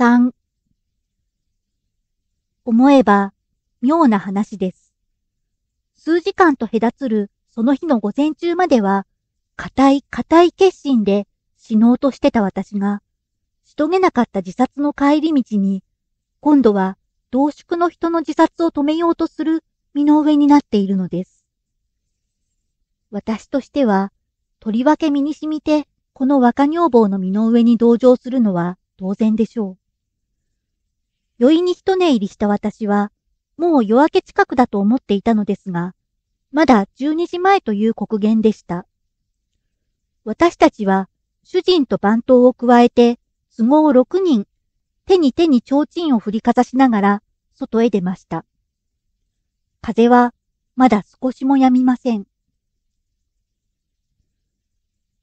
3思えば妙な話です。数時間と隔つるその日の午前中までは、固い固い決心で死のうとしてた私が、しとげなかった自殺の帰り道に、今度は同宿の人の自殺を止めようとする身の上になっているのです。私としては、とりわけ身に染みて、この若女房の身の上に同情するのは当然でしょう。余韻に一寝入りした私は、もう夜明け近くだと思っていたのですが、まだ12時前という刻限でした。私たちは、主人と番頭を加えて、都合6人、手に手に提灯を振りかざしながら、外へ出ました。風は、まだ少しもやみません。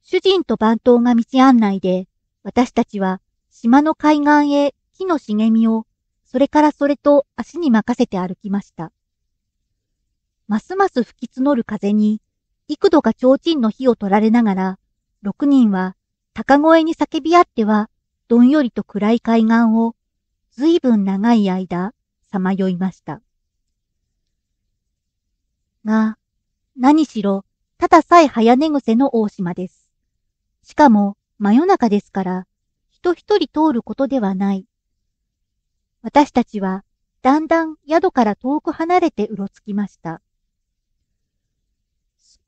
主人と番頭が道案内で、私たちは、島の海岸へ木の茂みをそれからそれと足に任せて歩きました。ますます吹き募る風に、幾度か提灯の火を取られながら、六人は高声に叫び合っては、どんよりと暗い海岸を、ずいぶん長い間、さまよいました。が、何しろ、たださえ早寝癖の大島です。しかも、真夜中ですから、人一人通ることではない。私たちはだんだん宿から遠く離れてうろつきました。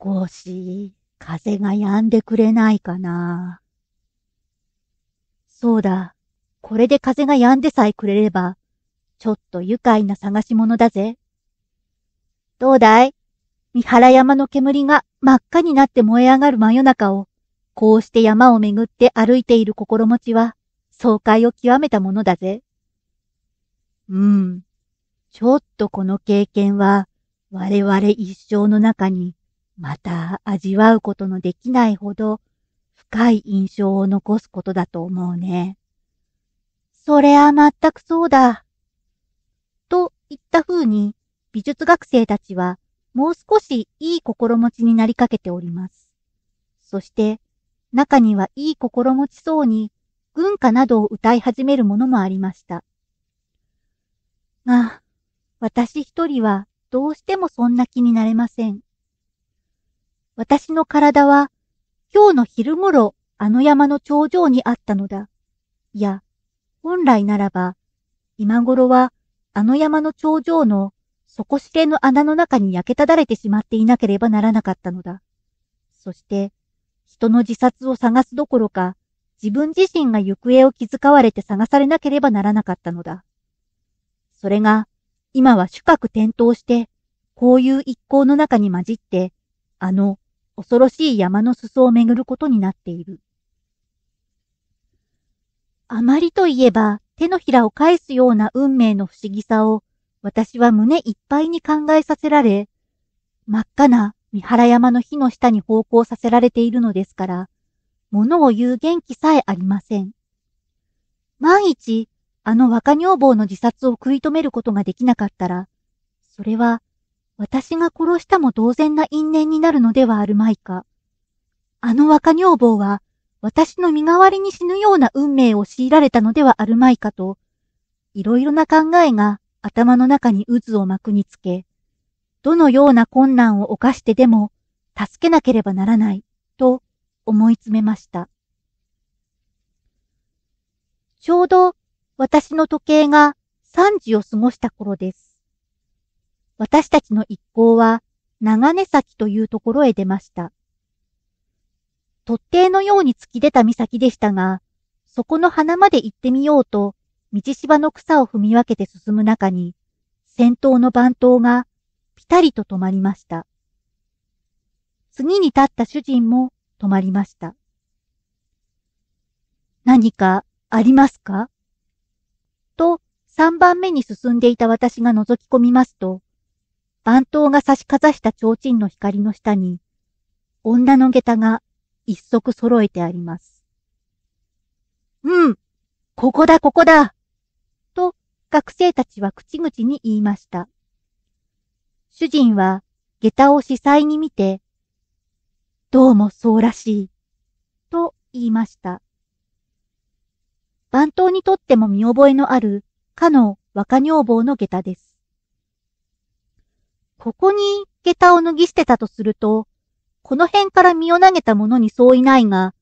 少し風が止んでくれないかな。そうだ、これで風が止んでさえくれれば、ちょっと愉快な探し物だぜ。どうだい三原山の煙が真っ赤になって燃え上がる真夜中を、こうして山を巡って歩いている心持ちは、爽快を極めたものだぜ。うん。ちょっとこの経験は、我々一生の中に、また味わうことのできないほど、深い印象を残すことだと思うね。それは全くそうだ。といった風に、美術学生たちは、もう少しいい心持ちになりかけております。そして、中にはいい心持ちそうに、軍歌などを歌い始めるものもありました。ああ、私一人はどうしてもそんな気になれません。私の体は今日の昼頃あの山の頂上にあったのだ。いや、本来ならば、今頃はあの山の頂上の底知れの穴の中に焼けただれてしまっていなければならなかったのだ。そして、人の自殺を探すどころか、自分自身が行方を気遣われて探されなければならなかったのだ。それが、今は主格転倒して、こういう一行の中に混じって、あの恐ろしい山の裾を巡ることになっている。あまりといえば手のひらを返すような運命の不思議さを私は胸いっぱいに考えさせられ、真っ赤な三原山の火の下に奉公させられているのですから、物を言う元気さえありません。万一あの若女房の自殺を食い止めることができなかったら、それは私が殺したも同然な因縁になるのではあるまいか。あの若女房は私の身代わりに死ぬような運命を強いられたのではあるまいかと、いろいろな考えが頭の中に渦を巻くにつけ、どのような困難を犯してでも助けなければならないと思い詰めました。ちょうど私の時計が3時を過ごした頃です。私たちの一行は長根崎というところへ出ました。突堤のように突き出た岬でしたが、そこの花まで行ってみようと、道芝の草を踏み分けて進む中に、先頭の番頭がぴたりと止まりました。次に立った主人も止まりました。何かありますかと、三番目に進んでいた私が覗き込みますと、番頭が差しかざした提灯の光の下に、女の下駄が一足揃えてあります。うん、ここだ、ここだと、学生たちは口々に言いました。主人は、下駄を司祭に見て、どうもそうらしい、と言いました。番頭にとっても見覚えのある、かの若女房の下駄です。ここに下駄を脱ぎ捨てたとすると、この辺から身を投げたものに相違ないが、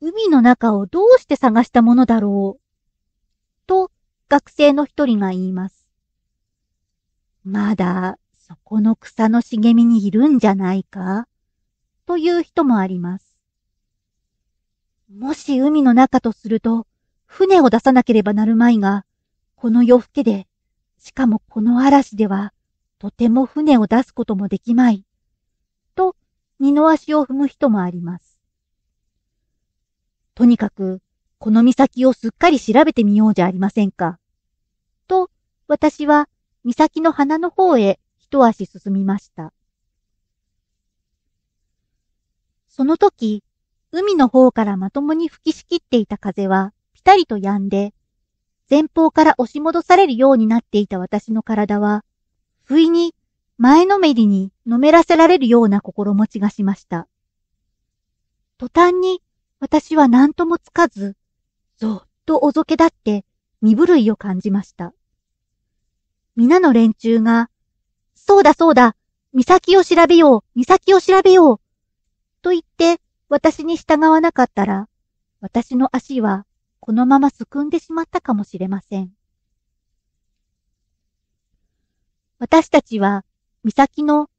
海の中をどうして探したものだろう。と、学生の一人が言います。まだ、そこの草の茂みにいるんじゃないかという人もあります。もし海の中とすると、船を出さなければなるまいが、この夜更けで、しかもこの嵐では、とても船を出すこともできまい。と、二の足を踏む人もあります。とにかく、この岬をすっかり調べてみようじゃありませんか。と、私は岬の花の方へ一足進みました。その時、海の方からまともに吹きしきっていた風は、ったりと止んで、前方から押し戻されるようになっていた私の体は、不意に前のめりにのめらせられるような心持ちがしました。途端に私は何ともつかず、ぞっとおぞけだって身震いを感じました。皆の連中が、そうだそうだ、岬を調べよう、岬を調べよう、と言って私に従わなかったら、私の足はこのまますくんでしまったかもしれません。私たちは、岬の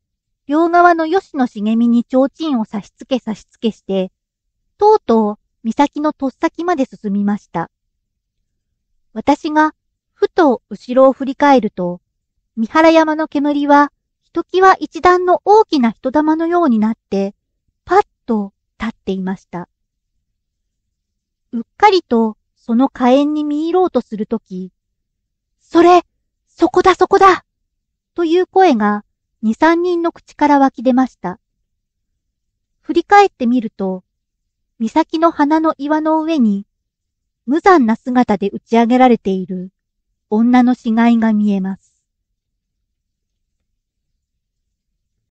両側の吉野茂みに提灯を差し付け差し付けして、とうとう岬のとっさきまで進みました。私がふと後ろを振り返ると、三原山の煙は、ひときわ一段の大きな人玉のようになって、パッと立っていました。うっかりとその火炎に見入ろうとするとき、それ、そこだそこだという声が二三人の口から湧き出ました。振り返ってみると、岬の花の岩の上に、無残な姿で打ち上げられている女の死骸が見えます。